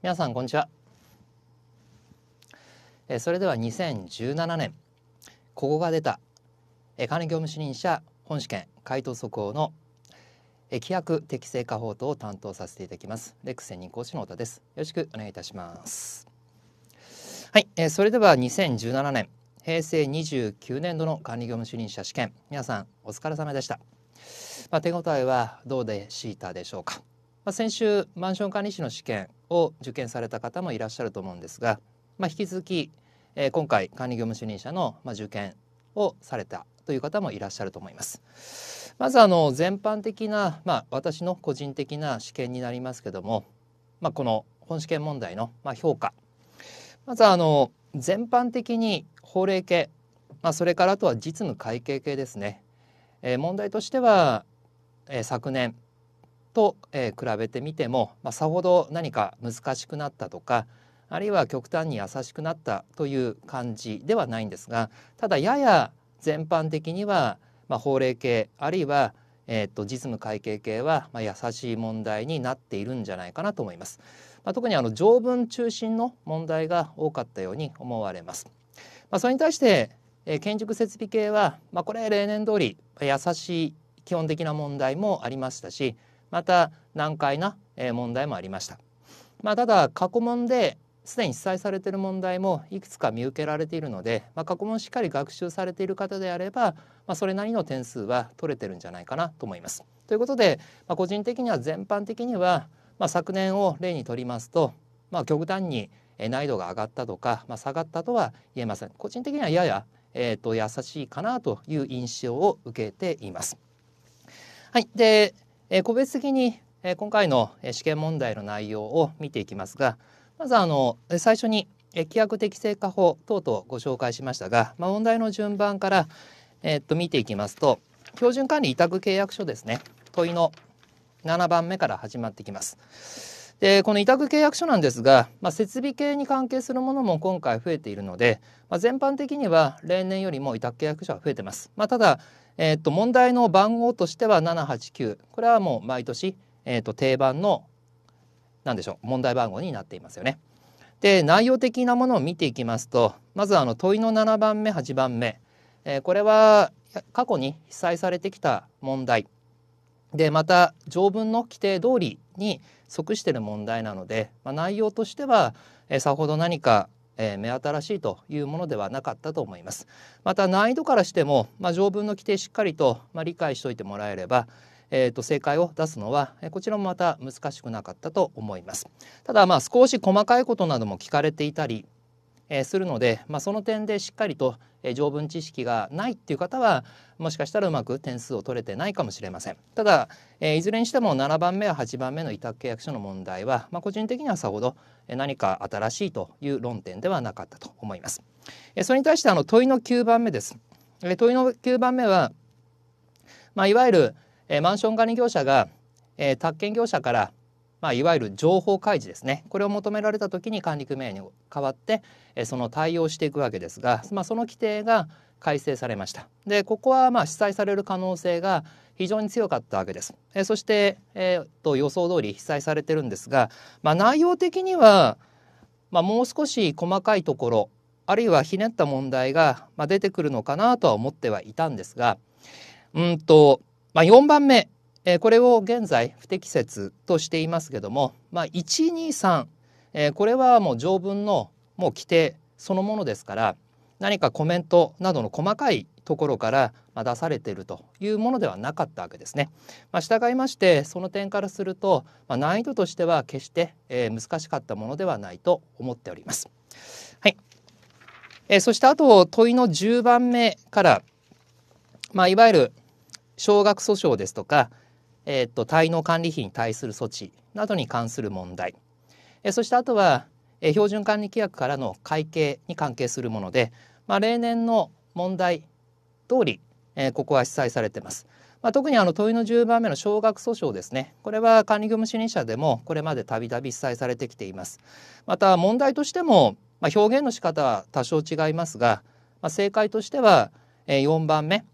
皆さんこんにちは、えそれでは2017年ここが出た、え管理業務主任者本試験回答速報の、え規約適正化法等を担当させていただきますレック専任講師の太田ですよろしくお願いいたしますはい、えそれでは2017年平成29年度の管理業務主任者試験皆さんお疲れ様でした、まあ、手応えはどうでしたでしょうかまあ、先週マンション管理士の試験を受験された方もいらっしゃると思うんですが、まあ、引き続き、えー、今回管理業務主任者の、まあ、受験をされたという方もいらっしゃると思います。まずあの全般的な、まあ、私の個人的な試験になりますけども、まあ、この本試験問題の、まあ、評価まずあの全般的に法令系、まあ、それからあとは実務会計系ですね、えー、問題としては、えー、昨年と、えー、比べてみても、まあ、さほど何か難しくなったとかあるいは極端に優しくなったという感じではないんですがただやや全般的には、まあ、法令系あるいは、えーと、実務会計系は、まあ、優しい問題になっているんじゃないかなと思います。まあ、特にあの条文中心の問題が多かったように思われます。まあ、それに対して、えー、建築設備系は、まあ、これ例年通り優しい基本的な問題もありましたしまた難解な問題もありました。まあ、ただ過去問ですでに記載されている問題もいくつか見受けられているので、まあ、過去問しっかり学習されている方であれば、まあ、それなりの点数は取れてるんじゃないかなと思います。ということで、まあ、個人的には全般的には、まあ、昨年を例にとりますと、まあ、極端に難易度が上がったとか、まあ、下がったとは言えません。個人的にはやや、えーと、と優しいかなという印象を受けています。はい、でえ個別的に、え今回の試験問題の内容を見ていきますがまずあの最初に規約適正化法等々ご紹介しましたが、まあ、問題の順番から、えっと見ていきますと標準管理委託契約書ですね問いの7番目から始まってきます。でこの委託契約書なんですが、まあ、設備系に関係するものも今回増えているので、まあ、全般的には例年よりも委託契約書は増えてます。まあ、ただ、えー、と問題の番号としては789これはもう毎年、えー、と定番の何でしょう問題番号になっていますよね。で内容的なものを見ていきますとまずあの問いの7番目8番目、えー、これは過去に被災されてきた問題でまた条文の規定通りに即してる問題なので、まあ、内容としては、えさほど何かえ目新しいというものではなかったと思います。また難易度からしても、まあ、条文の規定しっかりと、まあ、理解しておいてもらえれば、えー、と正解を出すのは、えこちらもまた難しくなかったと思います。ただまあ少し細かいことなども聞かれていたりえするので、まあ、その点でしっかりと、え条文知識がないっていう方はもしかしたらうまく点数を取れてないかもしれませんただ、えいずれにしても7番目や8番目の委託契約書の問題は、まあ、個人的にはさほど何か新しいという論点ではなかったと思います、えそれに対してあの問いの9番目です、え問いの9番目は、まあ、いわゆる、えマンション管理業者が、え宅建業者からまあ、いわゆる情報開示ですねこれを求められた時に管理組合に代わってえその対応していくわけですが、まあ、その規定が改正されましたでここはまあ記載される可能性が非常に強かったわけです。えそして、えー、と予想通り被災されてるんですが、まあ、内容的には、まあ、もう少し細かいところあるいはひねった問題が、まあ、出てくるのかなとは思ってはいたんですがうんと、まあ、4番目えこれを現在不適切としていますけども、まあ、123、えこれはもう条文のもう規定そのものですから何かコメントなどの細かいところから出されているというものではなかったわけですね。まあ、従いましてその点からすると、まあ、難易度としては決して、え難しかったものではないと思っております。はい、えそしてあと問いの10番目から、まあ、いわゆる少額訴訟ですとか、えー、っと滞納管理費に対する措置などに関する問題、えー、そしてあとは、えー、標準管理規約からの会計に関係するもので、まあ、例年の問題通り、えー、ここは記載されてます。まあ、特にあの問いの10番目の少額訴訟ですねこれは管理業務主任者でもこれまでたびたび被災されてきていますまた問題としても、まあ、表現の仕方は多少違いますが、まあ、正解としては4番目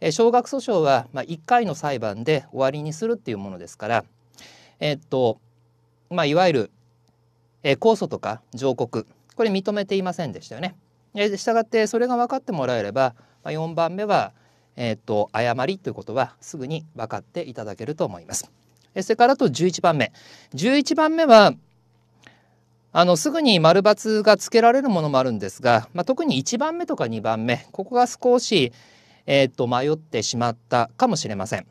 え少額訴訟は、まあ、1回の裁判で終わりにするっていうものですから、えっとまあ、いわゆる、え控訴とか上告これ認めていませんでしたよね。えしたがってそれが分かってもらえれば、まあ、4番目は、えっと誤りということはすぐに分かっていただけると思います。えそれからと11番目11番目はあのすぐに丸×がつけられるものもあるんですが、まあ、特に1番目とか2番目ここが少し、えー、っと迷ってしまったかもしれません。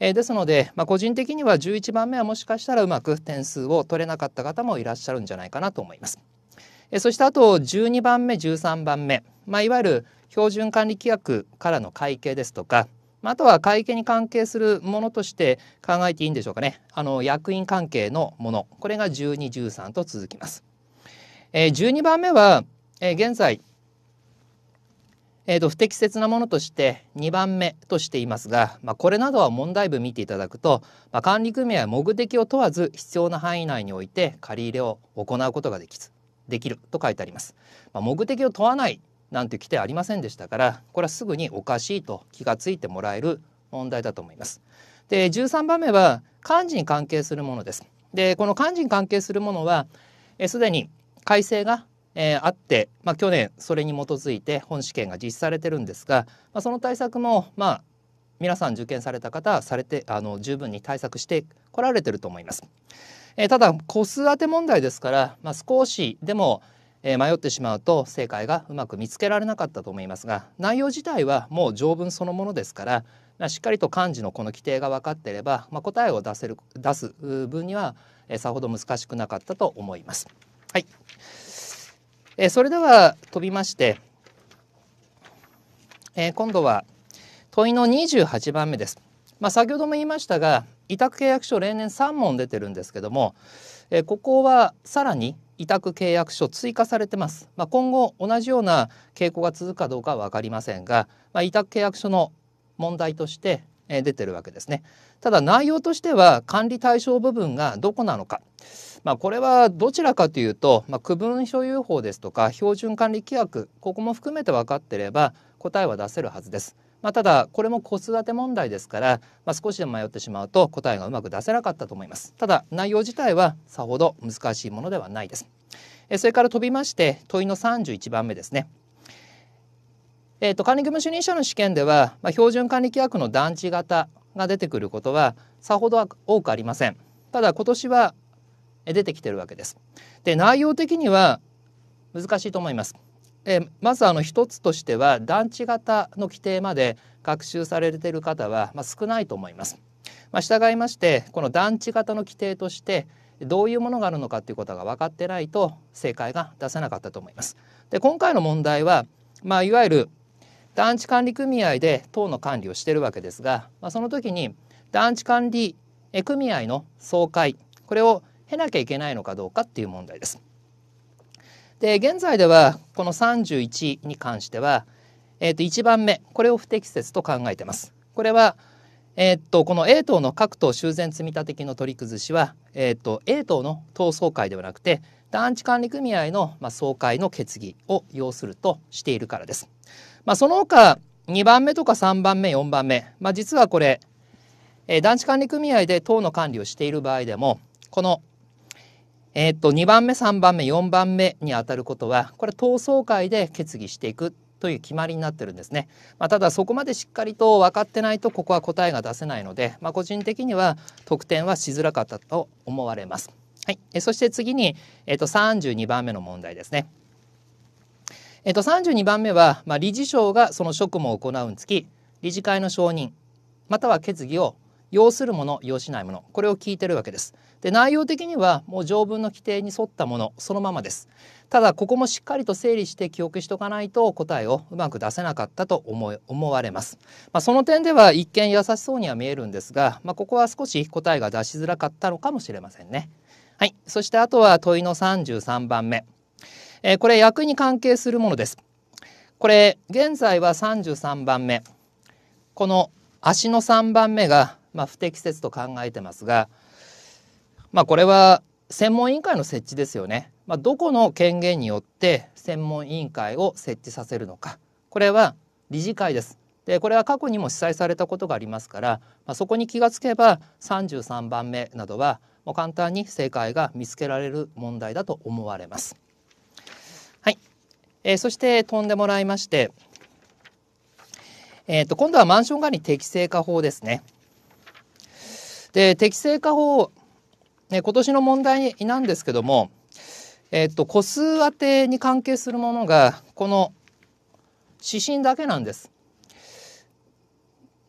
えー、ですので、まあ、個人的には11番目はもしかしたらうまく点数を取れなかった方もいらっしゃるんじゃないかなと思います。えそしてあと12番目13番目、まあ、いわゆる標準管理規約からの会計ですとか、まあ、あとは会計に関係するものとして考えていいんでしょうかねあの役員関係のものこれが1213と続きます。え12番目は、え現在えーと、不適切なものとして2番目としていますが、まあ、これなどは問題文見ていただくと、まあ、管理組合は目的を問わず必要な範囲内において借り入れを行うことができずできると書いてあります。まあ、目的を問わないなんて規定ありませんでしたからこれはすぐにおかしいと気がついてもらえる問題だと思います。で13番目は幹事に関係するものです。でこの幹事に関係するものはすでに改正がえー、あって、まあ、去年それに基づいて本試験が実施されてるんですが、まあ、その対策もまあ皆さん受験された方はされてあの十分に対策してこられてると思います。えー、ただ個数当て問題ですから、まあ、少しでも、え迷ってしまうと正解がうまく見つけられなかったと思いますが内容自体はもう条文そのものですから、まあ、しっかりと漢字のこの規定が分かっていれば、まあ、答えを出せる出す分には、えー、さほど難しくなかったと思います。はいえそれでは飛びまして、え今度は問いの28番目です。まあ、先ほども言いましたが委託契約書例年3問出てるんですけども、えここはさらに委託契約書追加されてます、まあ、今後同じような傾向が続くかどうかは分かりませんが、まあ、委託契約書の問題として出てるわけですねただ内容としては管理対象部分がどこなのかまあ、これはどちらかというと、まあ、区分所有法ですとか標準管理規約ここも含めて分かってれば答えは出せるはずです。まあ、ただこれも子育て問題ですから、まあ、少しでも迷ってしまうと答えがうまく出せなかったと思いますただ内容自体はさほど難しいものではないですそれから飛びまして問いの31番目ですねえーと、管理義務主任者の試験では、まあ、標準管理規約の団地型が出てくることはさほど多くありませんただ今年は出てきてるわけです。で内容的には難しいと思います。えまずあの一つとしては団地型の規定まで学習されている方は、ま少ないと思います。まあ、従いましてこの団地型の規定としてどういうものがあるのかということが分かってないと正解が出せなかったと思います。で今回の問題は、まあ、いわゆる団地管理組合で党の管理をしてるわけですが、まあ、その時に団地管理組合の総会これを経なきゃいけないのかどうかっていう問題です。で現在ではこの31に関しては、えー、と1番目これを不適切と考えてます。これは、えー、とこの A 党の各党修繕積立金の取り崩しは、えー、と A 党の党総会ではなくて団地管理組合の、まあ、総会の決議を要するとしているからです。まあ、その他2番目とか3番目4番目、まあ、実はこれ、えー、団地管理組合で党の管理をしている場合でもこのえー、っと2番目3番目4番目にあたることはこれ闘争会で決議していくという決まりになってるんですね。まあ、ただそこまでしっかりと分かってないとここは答えが出せないので、まあ、個人的には得点はしづらかったと思われます。はい、えそして次に、えー、っと、32番目の問題ですね。えっと、32番目は、まあ、理事長がその職務を行うにつき理事会の承認または決議を要するもの要しないものこれを聞いてるわけです。で内容的にはもう条文の規定に沿ったものそのままです。ただここもしっかりと整理して記憶しておかないと答えをうまく出せなかったと思われます。まあ、その点では一見優しそうには見えるんですが、まあ、ここは少し答えが出しづらかったのかもしれませんね。はい、そしてあとは問いの33番目、えー、これ役に関係するものです。これ現在は33番目この足の3番目がまあ、不適切と考えてますが、まあ、これは専門委員会の設置ですよね。まあ、どこの権限によって専門委員会を設置させるのかこれは理事会です。でこれは過去にも記載されたことがありますから、まあ、そこに気がつけば33番目などはもう簡単に正解が見つけられる問題だと思われます。はい、えー、そして飛んでもらいまして、えーと今度はマンション管理適正化法ですね。で適正化法、ね、今年の問題なんですけども、えっと、個数当てに関係するものがこの指針だけなんです。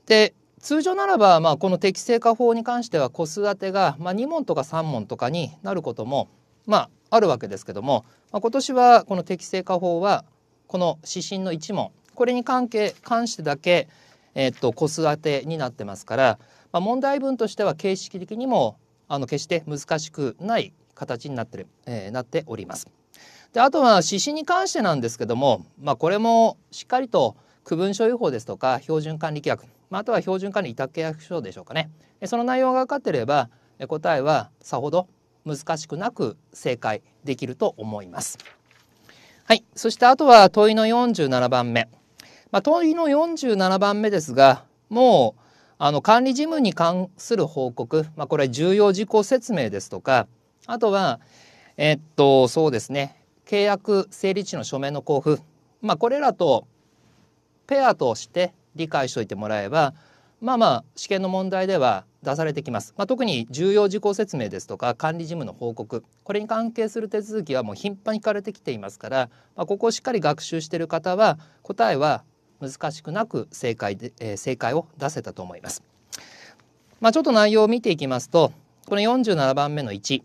で通常ならば、まあ、この適正化法に関しては個数当てが、まあ、2問とか3問とかになることも、まあ、あるわけですけども、まあ、今年はこの適正化法はこの指針の1問これに関係関してだけ、えっと個数当てになってますからまあ、問題文としては形式的にもあの決して難しくない形になってる、えー、なっております。であとは指針に関してなんですけども、まあ、これもしっかりと区分所有法ですとか標準管理規約、まあ、あとは標準管理委託契約書でしょうかねその内容が分かっていれば答えはさほど難しくなく正解できると思います。はい、そしてあとは問いの47番目、まあ、問いの47番目ですがもうあの管理事務に関する報告、まあ、これは重要事項説明ですとかあとはえっとそうですね契約成立時の書面の交付、まあ、これらとペアとして理解しておいてもらえばまあまあ試験の問題では出されてきます、まあ、特に重要事項説明ですとか管理事務の報告これに関係する手続きはもう頻繁に聞かれてきていますから、まあ、ここをしっかり学習している方は答えは難しくなく正解で、えー、正解を出せたと思います。まあ、ちょっと内容を見ていきますとこの47番目の1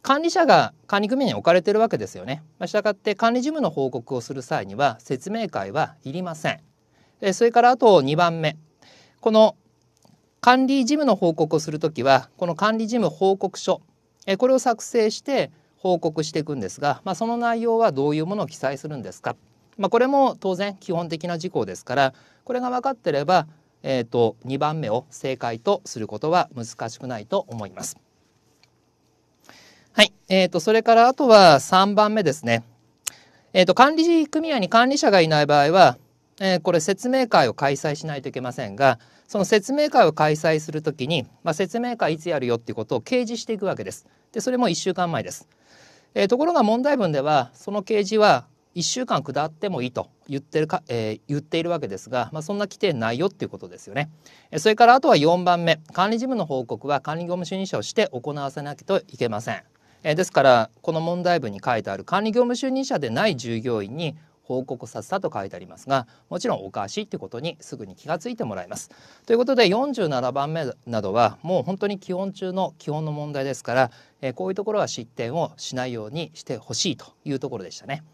管理者が管理組合に置かれてるわけですよね。まあ、したがって管理事務の報告をする際には説明会はいりません。でそれからあと2番目この管理事務の報告をするときはこの管理事務報告書これを作成して報告していくんですが、まあ、その内容はどういうものを記載するんですかまあ、これも当然基本的な事項ですからこれが分かってれば、えーと、2番目を正解とすることは難しくないと思います。はい、えーと、それからあとは3番目ですね。えーと、と管理組合に管理者がいない場合は、えー、これ説明会を開催しないといけませんがその説明会を開催するときに、まあ、説明会いつやるよっていうことを掲示していくわけです。でそれも1週間前です。えー、ところが問題文ではその掲示は1週間下ってもいいと言ってるか、えー、言っているわけですが、まあ、そんな規定ないよっていうことですよね。それからあとは4番目管理事務の報告は管理業務主任者をして行わせなきゃいけません。えー、ですからこの問題文に書いてある管理業務主任者でない従業員に報告させたと書いてありますがもちろんおかしいってことにすぐに気がついてもらいます。ということで47番目などはもう本当に基本中の基本の問題ですから、えー、こういうところは失点をしないようにしてほしいというところでしたね。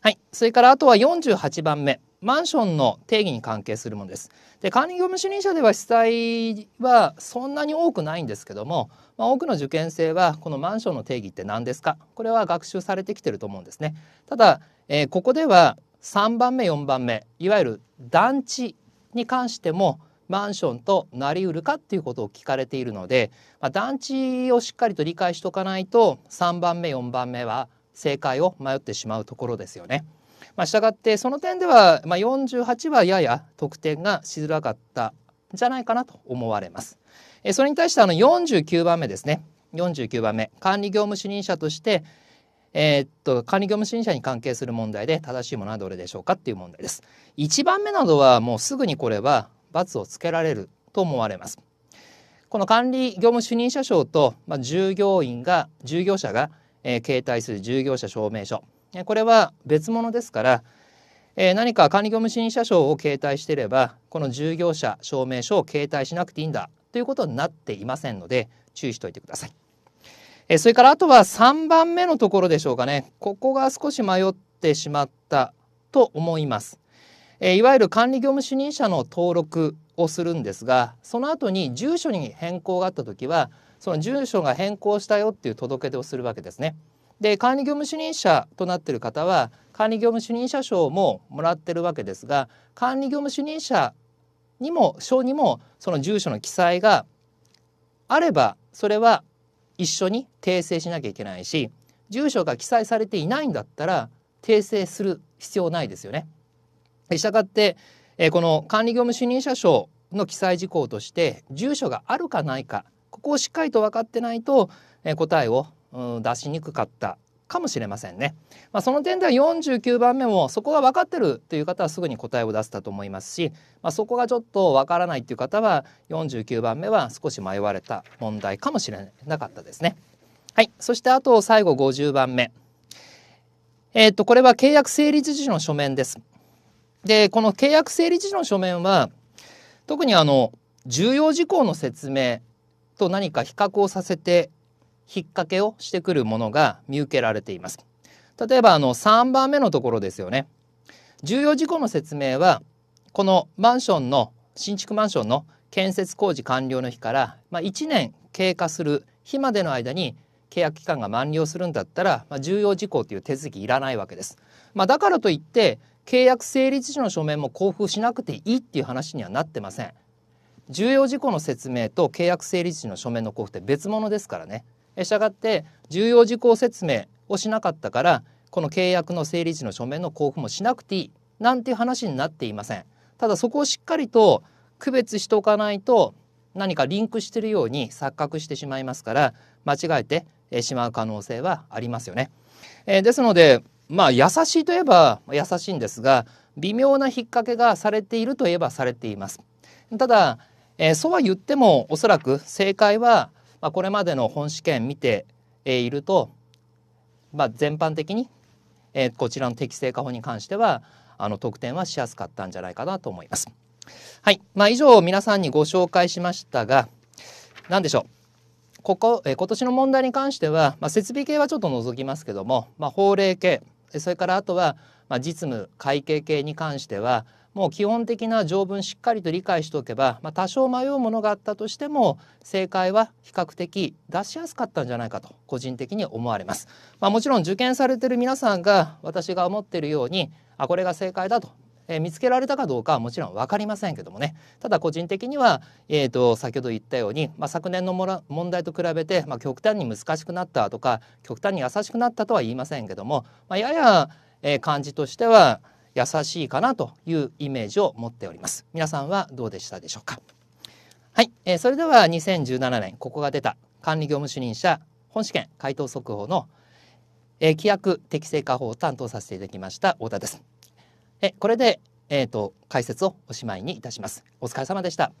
はい。それからあとは48番目。マンションの定義に関係するものです。で管理業務主任者では被災はそんなに多くないんですけども、まあ、多くの受験生はこのマンションの定義って何ですかこれは学習されてきてると思うんですね。ただ、えー、ここでは3番目4番目いわゆる団地に関してもマンションとなりうるかっていうことを聞かれているので、まあ、団地をしっかりと理解しておかないと3番目4番目は正解を迷ってしまうところですよね。まあ、したがってその点では、まあ、48はやや得点がしづらかったんじゃないかなと思われます。えそれに対してあの49番目ですね49番目管理業務主任者としてえー、っと管理業務主任者に関係する問題で正しいものはどれでしょうかっていう問題です。1番目などはもうすぐにこれは罰をつけられると思われます。この管理業務主任者賞と、まあ、従業員が従業者がえ携帯する従業者証明書、えこれは別物ですから、え何か管理業務審査証を携帯していればこの従業者証明書を携帯しなくていいんだということになっていませんので注意しておいてください。えそれからあとは3番目のところでしょうかねここが少し迷ってしまったと思います。えいわゆる管理業務主任者の登録をするんですがその後に住所に変更があった時はその住所が変更したよっていう届け出をするわけですね。で管理業務主任者となっている方は管理業務主任者証ももらってるわけですが管理業務主任者にも証にもその住所の記載があればそれは一緒に訂正しなきゃいけないし住所が記載されていないんだったら訂正する必要ないですよね。したがってこの管理業務主任者証の記載事項として住所があるかないかここをしっかりと分かってないと、えー、答えを、うん、出しにくかったかもしれませんね。まあ、その点では49番目もそこが分かってるという方はすぐに答えを出せたと思いますし、まあ、そこがちょっと分からないという方は49番目は少し迷われた問題かもしれなかったですね。はい、そしてあと最後50番目。えっとこれは契約成立時の書面です。でこの契約成立時の書面は特にあの重要事項の説明と何か比較をさせて引っ掛けをしてくるものが見受けられています。例えばあの3番目のところですよね。重要事項の説明はこのマンションの新築マンションの建設工事完了の日から、まあ、1年経過する日までの間に契約期間が満了するんだったら、まあ、重要事項という手続きいらないわけです。まあ、だからといって契約成立時の書面も交付しなくていいっていう話にはなってません。重要事項の説明と契約成立時の書面の交付って別物ですからね。したがって重要事項説明をしなかったからこの契約の成立時の書面の交付もしなくていいなんていう話になっていません。ただそこをしっかりと区別しておかないと何かリンクしているように錯覚してしまいますから間違えてしまう可能性はありますよね。えー、ですのでまあ優しいといえば優しいんですが微妙な引っ掛けがされているといえばされています。ただえー、そうは言ってもおそらく正解は、まあ、これまでの本試験見て、えー、いると、まあ、全般的に、えー、こちらの適正化法に関してはあの得点はしやすかったんじゃないかなと思います。はいまあ、以上皆さんにご紹介しましたが何でしょうここ、えー、今年の問題に関しては、まあ、設備系はちょっと除きますけども、まあ、法令系それからあとは、まあ、実務会計系に関しては、もう基本的な条文しっかりと理解しておけば、まあ、多少迷うものがあったとしても正解は比較的出しやすかったんじゃないかと個人的に思われます。まあ、もちろん受験されてる皆さんが私が思ってるようにあこれが正解だとえ見つけられたかどうかはもちろん分かりませんけどもねただ個人的には、えーと、先ほど言ったように、まあ、昨年のもら問題と比べて、まあ、極端に難しくなったとか極端に優しくなったとは言いませんけども、まあ、やや、えー、感じとしては優しいかなというイメージを持っております。皆さんはどうでしたでしょうか。はい、えー、それでは2017年ここが出た管理業務主任者本試験回答速報の、えー、規約適正化法を担当させていただきました太田です。えこれでえっ、ー、と解説をおしまいにいたします。お疲れ様でした。